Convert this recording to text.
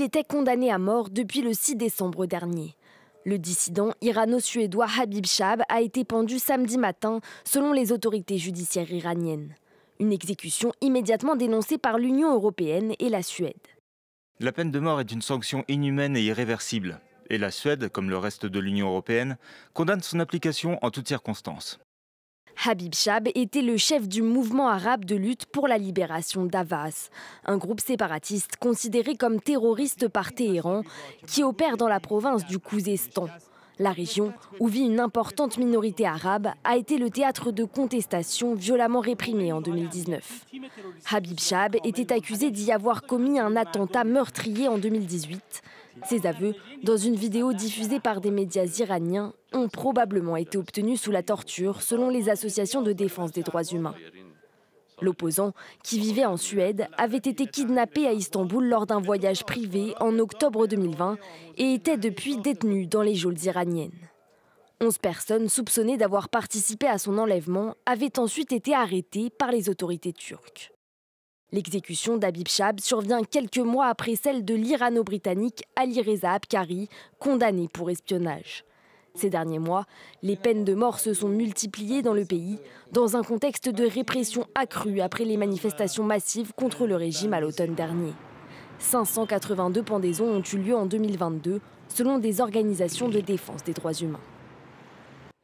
Il était condamné à mort depuis le 6 décembre dernier. Le dissident irano-suédois Habib Shab a été pendu samedi matin, selon les autorités judiciaires iraniennes. Une exécution immédiatement dénoncée par l'Union européenne et la Suède. La peine de mort est une sanction inhumaine et irréversible. Et la Suède, comme le reste de l'Union européenne, condamne son application en toutes circonstances. Habib Shab était le chef du mouvement arabe de lutte pour la libération d'Avas, un groupe séparatiste considéré comme terroriste par Téhéran qui opère dans la province du Kouzestan. La région, où vit une importante minorité arabe, a été le théâtre de contestations violemment réprimées en 2019. Habib Chab était accusé d'y avoir commis un attentat meurtrier en 2018. Ses aveux, dans une vidéo diffusée par des médias iraniens, ont probablement été obtenus sous la torture, selon les associations de défense des droits humains. L'opposant, qui vivait en Suède, avait été kidnappé à Istanbul lors d'un voyage privé en octobre 2020 et était depuis détenu dans les geôles iraniennes. Onze personnes soupçonnées d'avoir participé à son enlèvement avaient ensuite été arrêtées par les autorités turques. L'exécution d'Abib Shab survient quelques mois après celle de l'irano-britannique Ali Reza Abkari, condamné pour espionnage. Ces derniers mois, les peines de mort se sont multipliées dans le pays, dans un contexte de répression accrue après les manifestations massives contre le régime à l'automne dernier. 582 pendaisons ont eu lieu en 2022, selon des organisations de défense des droits humains.